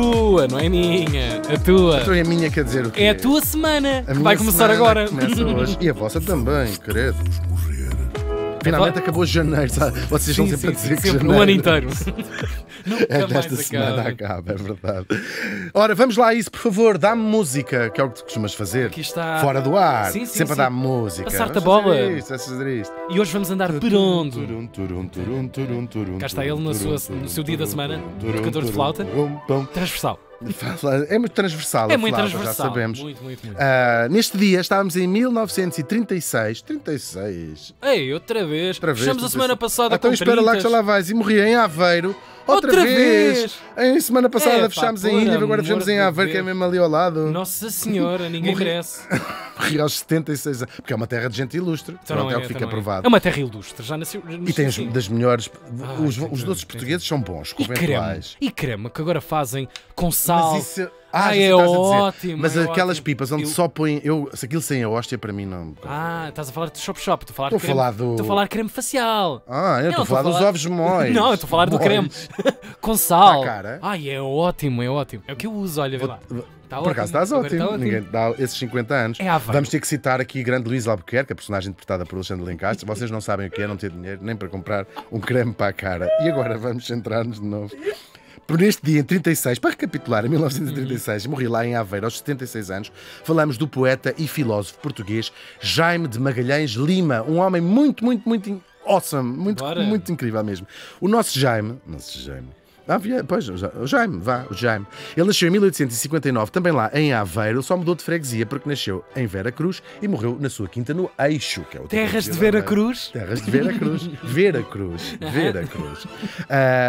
tua, não é minha. A tua. A tua é minha, quer dizer o quê? É a tua semana. A minha vai começar agora. Começa hoje. E a vossa também, querido. Finalmente acabou janeiro, sabe? Vocês vão sempre sim, dizer sim, que sempre, janeiro. O ano inteiro. é desta semana acaba. acaba, é verdade. Ora, vamos lá a isso, por favor. Dá-me música, que é o que tu costumas fazer. Aqui está. Fora do ar. Sim, sim, sempre a dar música. Passar-te a bola. Isto, isto. E hoje vamos andar perondo. Cá está ele no seu, no seu dia da semana, tocador de flauta, transversal. É muito transversal. É muito transversal. Já sabemos. Muito, muito, muito. Uh, neste dia estávamos em 1936. 36. Ei, outra vez. Outra vez Fechamos a semana passada ah, então com Então espera 30. lá que já lá vais. E morria em Aveiro Outra, Outra vez. vez! Em semana passada é, fechámos em Índia, agora fechamos em Aveiro, que é mesmo ali ao lado. Nossa Senhora, ninguém cresce. merece. Morri aos 76 anos, porque é uma terra de gente ilustre. Então Pronto, é, é o que fica então é. provado. É. uma terra ilustre, já nasceu. E tem assim. das melhores. Ai, os, os doces portugueses são bons, e creme, e creme, que agora fazem com sal. Mas isso ah, Ai, ah, é ótimo. Mas é aquelas ótimo. pipas onde eu... só põem. Eu, se aquilo sem a hóstia, para mim não. Ah, estás a falar de Shop Shop. Estou a falar, creme, falar do. Estou a falar creme facial. Ah, eu estou a falar dos ovos móis. Não, estou a falar do creme. Com sal. Tá cara. Ai, é ótimo, é ótimo. É o que eu uso, olha, vê lá. Tá Por acaso estás ótimo. ótimo. Ninguém dá esses 50 anos. É Vamos ter que citar aqui grande Luís Albuquerque, a personagem interpretada por Alexandre Lencastre. Vocês não sabem o que é não ter dinheiro nem para comprar um creme para a cara. E agora vamos centrar-nos de novo por neste dia, em 36, para recapitular, em 1936, uhum. morri lá em Aveiro, aos 76 anos, falamos do poeta e filósofo português Jaime de Magalhães Lima, um homem muito, muito, muito awesome, muito, muito incrível mesmo. O nosso Jaime, nosso Jaime, Havia, ah, pois, o Jaime, vá, o Jaime. Ele nasceu em 1859, também lá em Aveiro, só mudou de freguesia porque nasceu em Vera Cruz e morreu na sua quinta no Eixo, que é o tipo Terras de Vera é? Cruz? Terras de Vera Cruz. Vera Cruz. Vera Cruz.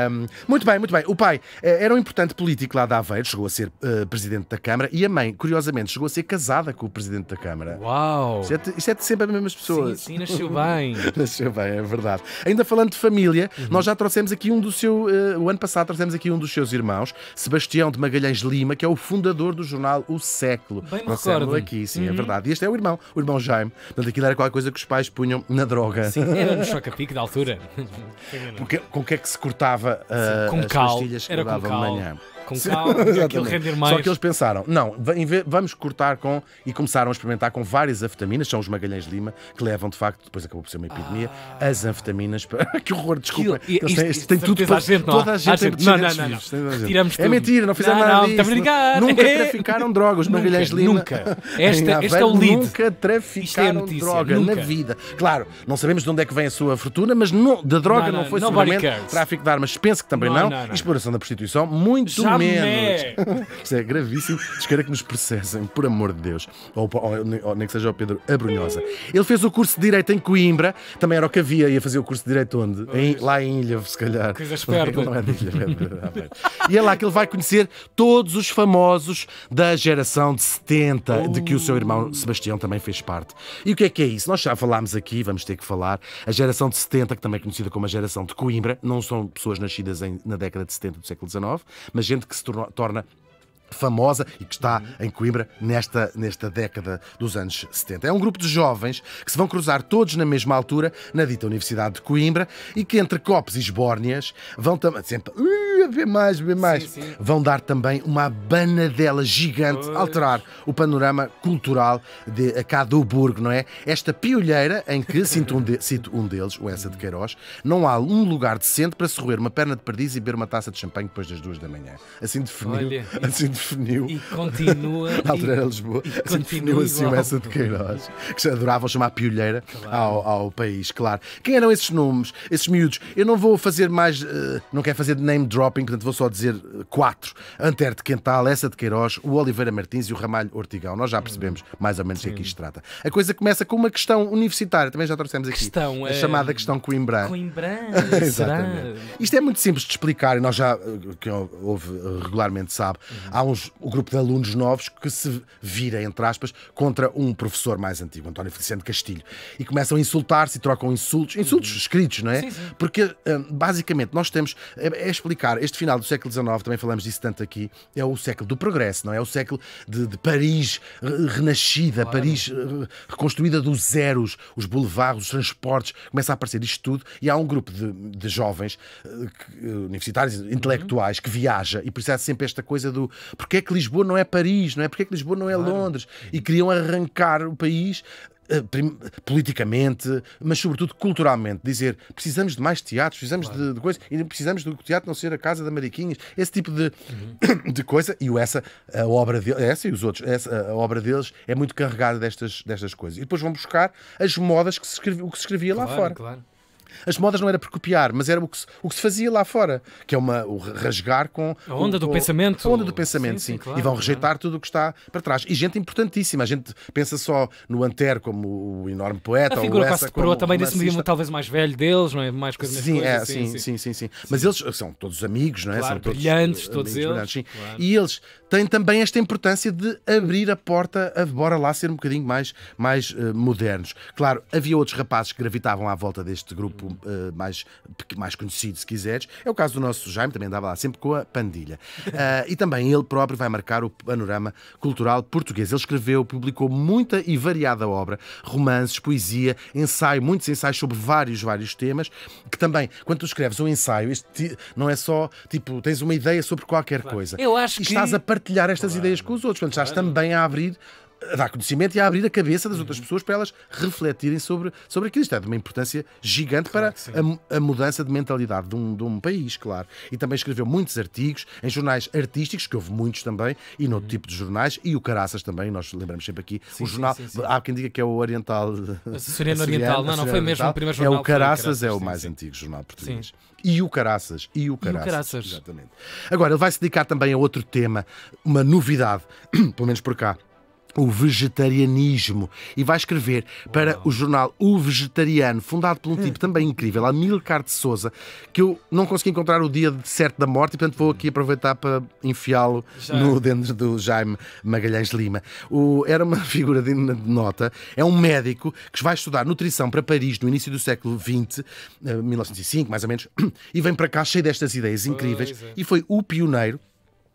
Um, muito bem, muito bem. O pai eh, era um importante político lá de Aveiro, chegou a ser uh, presidente da Câmara e a mãe, curiosamente, chegou a ser casada com o presidente da Câmara. Uau! Isso é, de, é de sempre as mesmas pessoas. Sim, sim, nasceu bem. nasceu bem, é verdade. Ainda falando de família, uhum. nós já trouxemos aqui um do seu, uh, o ano passado trazemos aqui um dos seus irmãos, Sebastião de Magalhães Lima, que é o fundador do jornal O Século. Bem me é recordo. aqui, sim, é uhum. é verdade. E este é o irmão, o irmão Jaime. Portanto, aquilo era qualquer coisa que os pais punham na droga. Sim, é era no choca-pique da altura. Porque, com o que é que se cortava uh, sim, ah, com as cal. pastilhas que era com cal. de manhã? com calma, render mais. Só que eles pensaram, não, vamos cortar com. E começaram a experimentar com várias anfetaminas, são os Magalhães Lima, que levam de facto, depois acabou por ser uma epidemia, ah. as anfetaminas. que horror, desculpa. Aquilo, eles têm, isto, tem tudo para. Gente, toda a gente, não, não, não, vivos, não. Gente. Tiramos É tudo. mentira, não fizeram não, nada. Não, disso, não, nunca é. traficaram drogas, os Magalhães Lima. Nunca. este é o lead. Nunca traficaram é droga nunca. na vida. Claro, não sabemos de onde é que vem a sua fortuna, mas da droga não, não, não foi seguramente cares. tráfico de armas, penso que também não, exploração da prostituição, muito, menos. Isto é gravíssimo. Diz que nos processem, por amor de Deus. Ou, ou, ou nem que seja o Pedro Abrunhosa. Ele fez o curso de Direito em Coimbra, também era o que havia, ia fazer o curso de Direito onde? Em, lá em Ilha se calhar. Coisa Não é E é lá que ele vai conhecer todos os famosos da geração de 70, de que o seu irmão oh. Sebastião também fez parte. E o que é que é isso? Nós já falámos aqui, vamos ter que falar, a geração de 70, que também é conhecida como a geração de Coimbra, não são pessoas nascidas em, na década de 70 do século XIX, mas gente que se torna famosa e que está uhum. em Coimbra nesta, nesta década dos anos 70. É um grupo de jovens que se vão cruzar todos na mesma altura na dita Universidade de Coimbra e que entre copos e esbórnias vão também sempre vê ver mais, ver mais. Sim, sim. Vão dar também uma banadela gigante, pois. alterar o panorama cultural de burgo não é? Esta piolheira em que, sinto um, de, um deles, o Essa de Queiroz, não há um lugar decente para se roer uma perna de perdiz e beber uma taça de champanhe depois das duas da manhã. Assim definiu. Olha, assim e, definiu. E continua. na altura Lisboa. E assim definiu assim o Essa de Queiroz, que se adoravam chamar piolheira claro. ao, ao país, claro. Quem eram esses nomes, esses miúdos? Eu não vou fazer mais, uh, não quero fazer name drop Shopping, portanto vou só dizer eh, quatro. Antero de Quental, essa de Queiroz, o Oliveira Martins e o Ramalho Ortigão. Nós já percebemos mais ou menos o que aqui se trata. A coisa começa com uma questão universitária, também já trouxemos aqui. Questão, a é... chamada eh, questão Coimbra. Coimbra, Exatamente. Isto é muito simples de explicar e nós já, eh, que ouve regularmente sabe, uhum. há uns, um grupo de alunos novos que se vira, entre aspas, contra um professor mais antigo, António Feliciano Castilho, e começam a insultar-se e trocam insultos, insultos uhum. escritos, não é? Sim, sim. Porque, basicamente, nós temos, é, é explicar, este final do século XIX, também falamos disso tanto aqui, é o século do progresso, não é? É o século de, de Paris renascida, claro. Paris eh, reconstruída dos zeros, os boulevards, os transportes, começa a aparecer isto tudo e há um grupo de, de jovens eh, eh, universitários, uhum. intelectuais, que viaja e precisa sempre esta coisa do porque é que Lisboa não é Paris, não é? Porque é que Lisboa não é claro. Londres? E queriam arrancar o país eh, politicamente, mas sobretudo culturalmente, dizer precisamos de mais teatros, precisamos claro. de, de coisas, e precisamos do teatro não ser a casa da Mariquinhas, esse tipo de, uhum. de coisa, e essa a obra de essa e os outros, essa, a obra deles é muito carregada destas, destas coisas. E depois vão buscar as modas que se escrevia, o que se escrevia claro, lá fora. Claro as modas não era por copiar, mas era o que se, o que se fazia lá fora, que é uma, o rasgar com. A onda com, do com, pensamento. A onda do pensamento, sim. sim. sim claro, e vão rejeitar claro. tudo o que está para trás. E gente importantíssima. A gente pensa só no Antero como o enorme poeta. A figura ou essa, como também desse medimo talvez mais velho deles, não é? Mais coisa sim, coisas, é, assim, sim, sim, sim, sim, Mas eles são todos amigos, não é? Claro, são todos, brilhantes, eh, todos eles. Brilhantes, E eles tem também esta importância de abrir a porta a bora lá ser um bocadinho mais, mais uh, modernos. Claro, havia outros rapazes que gravitavam à volta deste grupo uh, mais, mais conhecido, se quiseres. É o caso do nosso Jaime, também andava lá sempre com a pandilha. Uh, e também ele próprio vai marcar o panorama cultural português. Ele escreveu, publicou muita e variada obra, romances, poesia, ensaio, muitos ensaios sobre vários, vários temas, que também, quando tu escreves um ensaio, este não é só, tipo, tens uma ideia sobre qualquer coisa. Eu acho e que... Estás a partilhar estas claro. ideias com os outros. Portanto, estás claro. também a abrir a dar conhecimento e a abrir a cabeça das outras pessoas para elas refletirem sobre, sobre aquilo. Isto é de uma importância gigante claro para a, a, mudança de mentalidade de um, de um, país, claro. E também escreveu muitos artigos em jornais artísticos, que houve muitos também, e noutro uhum. tipo de jornais, e o Caraças também, nós lembramos sempre aqui. Sim, o jornal, sim, sim, há quem diga que é o Oriental. A Soriano Oriental, não, não foi mesmo o primeiro é jornal. É o Caraças, Caraças é o mais antigo jornal português. E o Caraças, e o Caraças. E o Caraças. Exatamente. Agora, ele vai se dedicar também a outro tema, uma novidade, pelo menos por cá o vegetarianismo e vai escrever para Uau. o jornal O Vegetariano, fundado por um tipo é. também incrível, Amilcar de Souza, que eu não consegui encontrar o dia certo da morte e, portanto, vou aqui aproveitar para enfiá-lo no dentro do Jaime Magalhães Lima. O, era uma figura de nota, é um médico que vai estudar nutrição para Paris no início do século XX, 1905 eh, mais ou menos, e vem para cá cheio destas ideias incríveis é. e foi o pioneiro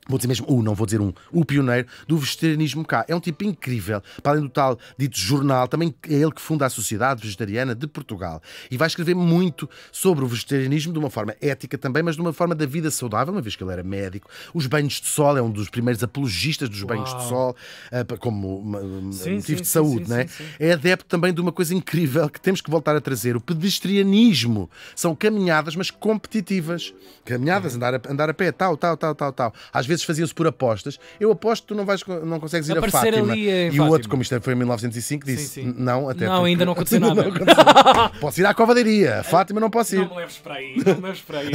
vou dizer mesmo o, não vou dizer um, o pioneiro do vegetarianismo cá. É um tipo incrível, para além do tal dito jornal, também é ele que funda a Sociedade Vegetariana de Portugal. E vai escrever muito sobre o vegetarianismo de uma forma ética também, mas de uma forma da vida saudável, uma vez que ele era médico. Os banhos de sol, é um dos primeiros apologistas dos Uau. banhos de sol, eh, como sim, motivo sim, de saúde, sim, né? É adepto também de uma coisa incrível que temos que voltar a trazer, o pedestrianismo. São caminhadas, mas competitivas. Caminhadas, uhum. andar a, andar a pé, tal, tal, tal, tal, tal. Às vezes faziam-se por apostas. Eu aposto que tu não, vais, não consegues ir Aparecer a Fátima. e o outro, como isto foi em 1905, disse: sim, sim. Não, até não, porque... ainda não aconteceu nada. Não aconteceu. posso ir à Covadeiria, a Fátima não posso ir. Não me leves para aí, não me leves para aí.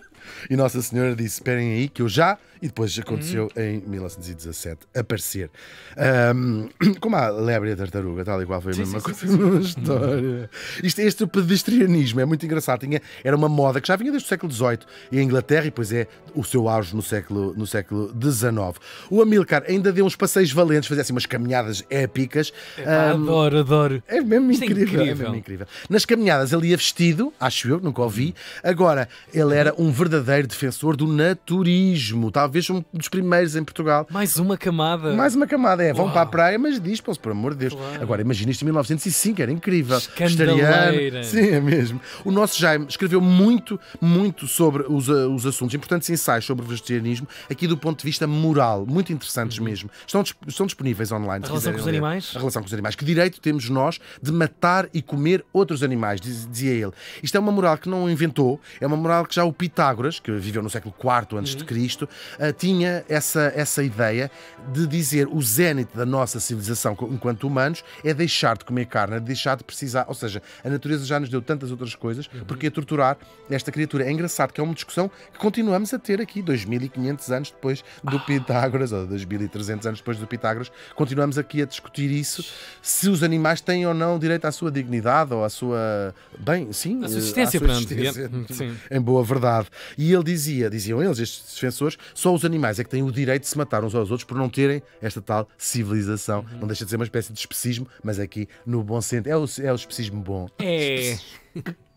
E Nossa Senhora disse: esperem aí que eu já. E depois aconteceu uhum. em 1917 aparecer. Um, como a lebre e a tartaruga, tal e qual foi a sim, mesma sim, coisa sim, sim. história. Isto, é este pedestrianismo é muito engraçado. Tinha, era uma moda que já vinha desde o século XVIII em Inglaterra e depois é o seu auge no século, no século XIX. O Amilcar ainda deu uns passeios valentes, fazia assim umas caminhadas épicas. Epá, um, adoro, adoro. É mesmo, incrível, é incrível. é mesmo incrível. Nas caminhadas ele ia vestido, acho eu, nunca o vi. Agora, ele era um verdadeiro verdadeiro defensor do naturismo, talvez tá, um dos primeiros em Portugal. Mais uma camada. Mais uma camada, é. Vão Uau. para a praia, mas dispam-se, por amor de Deus. Agora, imagina isto em 1905, era incrível. Escandaleira. Sim, é mesmo. O nosso Jaime escreveu muito, muito sobre os, eh, os assuntos, importantes ensaios sobre o vegetarianismo, aqui do ponto de vista moral, muito interessantes uhum. mesmo. Estão, estão disponíveis online. A relação com os ler. animais? A relação com os animais. Que direito temos nós de matar e comer outros animais, dizia ele. Isto é uma moral que não inventou, é uma moral que já o Pitágoras Pitágoras, que viveu no século IV antes de uhum. Cristo, eh, tinha essa, essa ideia de dizer o zénite da nossa civilização enquanto humanos é deixar de comer carne, é deixar de precisar, ou seja, a natureza já nos deu tantas outras coisas, uhum. porque torturar esta criatura? É engraçado que é uma discussão que continuamos a ter aqui 2500 anos depois do ah. Pitágoras, ou 2300 anos depois do Pitágoras, continuamos aqui a discutir isso, se os animais têm ou não direito à sua dignidade ou à sua. Bem, sim, a existência eh, à sua existência, em boa verdade. E ele dizia, diziam eles, estes defensores, só os animais é que têm o direito de se matar uns aos outros por não terem esta tal civilização. Uhum. Não deixa de ser uma espécie de especismo, mas aqui no bom sentido. É o, é o especismo bom. É.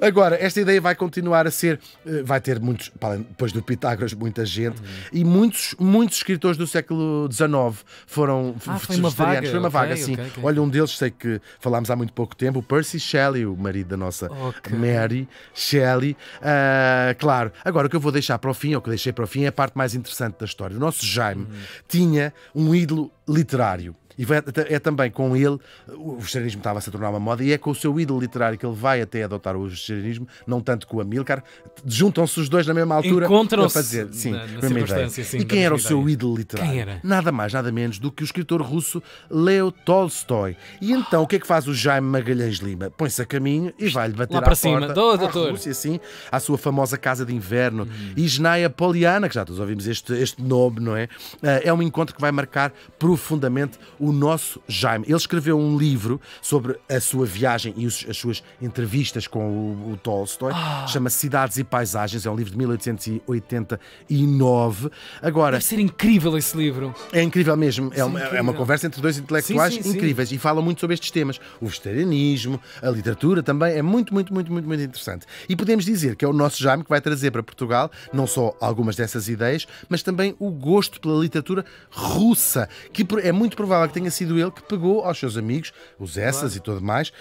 Agora, esta ideia vai continuar a ser, eh, vai ter muitos, depois do Pitágoras, muita gente, uhum. e muitos, muitos escritores do século XIX foram ah, foi uma vaga, foi uma vaga, okay, sim. Okay, okay. Olha, um deles, sei que falámos há muito pouco tempo, o Percy Shelley, o marido da nossa Mary Shelley. Uh, claro, agora o que eu vou deixar para o fim, ou que deixei para o fim, é a parte mais interessante da história. O nosso Jaime uhum. tinha um ídolo literário e vai, é também com ele, o vegetarianismo estava a se tornar uma moda, e é com o seu ídolo literário que ele vai até adotar o vegetarianismo, não tanto com a Milcar. Juntam-se os dois na mesma altura para fazer. Sim, na, na circunstância, sim, e quem era o ideia. seu ídolo literário? Nada mais, nada menos do que o escritor russo Leo Tolstói. E então, oh. o que é que faz o Jaime Magalhães Lima? Põe-se a caminho e vai-lhe bater Lá à para porta cima. Do, à Rússia, sim, à sua famosa casa de inverno. Hum. E Genaia Poliana, que já todos ouvimos este, este nome, não é? Ah, é um encontro que vai marcar profundamente o o nosso Jaime. Ele escreveu um livro sobre a sua viagem e as suas entrevistas com o, o Tolstói. Ah. Chama-se Cidades e Paisagens. É um livro de 1889. Agora. Deve ser incrível esse livro. É incrível mesmo. É, é, uma, incrível. é uma, conversa entre dois intelectuais sim, sim, incríveis sim. e fala muito sobre estes temas. O vegetarianismo, a literatura também. É muito, muito, muito, muito, muito interessante. E podemos dizer que é o nosso Jaime que vai trazer para Portugal não só algumas dessas ideias, mas também o gosto pela literatura russa, que é muito provável que tenha sido ele que pegou aos seus amigos, os Essas claro. e tudo mais, uh,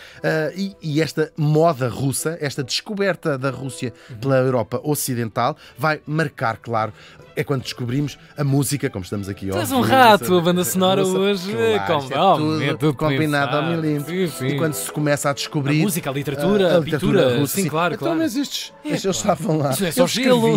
e, e, esta moda russa, esta descoberta da Rússia uhum. pela Europa Ocidental, vai marcar, claro, é quando descobrimos a música, como estamos aqui hoje. um rato, a banda sonora russa, hoje, claro, é tudo, é combinado ao milímetro. Sim, sim. E quando se começa a descobrir. A música, a literatura, eh, a, a literatura pintura, russa, sim, claro, então, claro. mas estes, estes é, eles estavam lá. é só escreviam.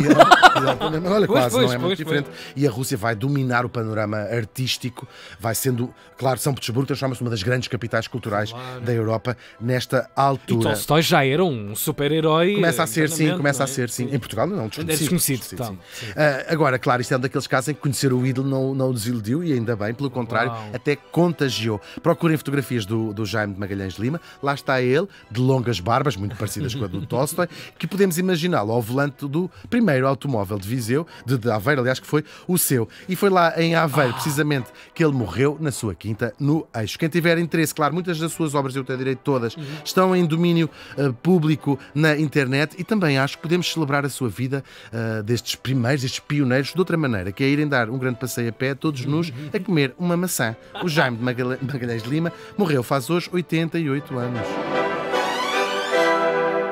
Olha, pois, quase, pois, não é pois, muito diferente. E a Rússia vai dominar o panorama artístico, vai sendo Claro, São Petersburgo transforma-se uma das grandes capitais culturais claro. da Europa nesta altura. E Tolstói já era um super-herói. Começa a ser, sim, começa é? a ser, sim. sim. Em Portugal, não, desconhecido. É desconhecido, desconhecido sim. Então. Sim. Uh, Agora, claro, isto é um daqueles casos em que conhecer o ídolo não, não o desiludiu e ainda bem, pelo contrário, Uau. até contagiou. Procurem fotografias do, do Jaime de Magalhães de Lima, lá está ele, de longas barbas, muito parecidas com a do Tolstói, que podemos imaginá-lo ao volante do primeiro automóvel de Viseu, de, de Aveiro, aliás, que foi o seu. E foi lá em Aveiro, ah. precisamente, que ele morreu na sua Quinta no Eixo. Quem tiver interesse, claro, muitas das suas obras, eu tenho direito todas, uhum. estão em domínio uh, público na internet e também acho que podemos celebrar a sua vida uh, destes primeiros, destes pioneiros, de outra maneira, que é irem dar um grande passeio a pé, todos nus, uhum. a comer uma maçã. O Jaime de Magalhães Lima morreu faz hoje 88 anos.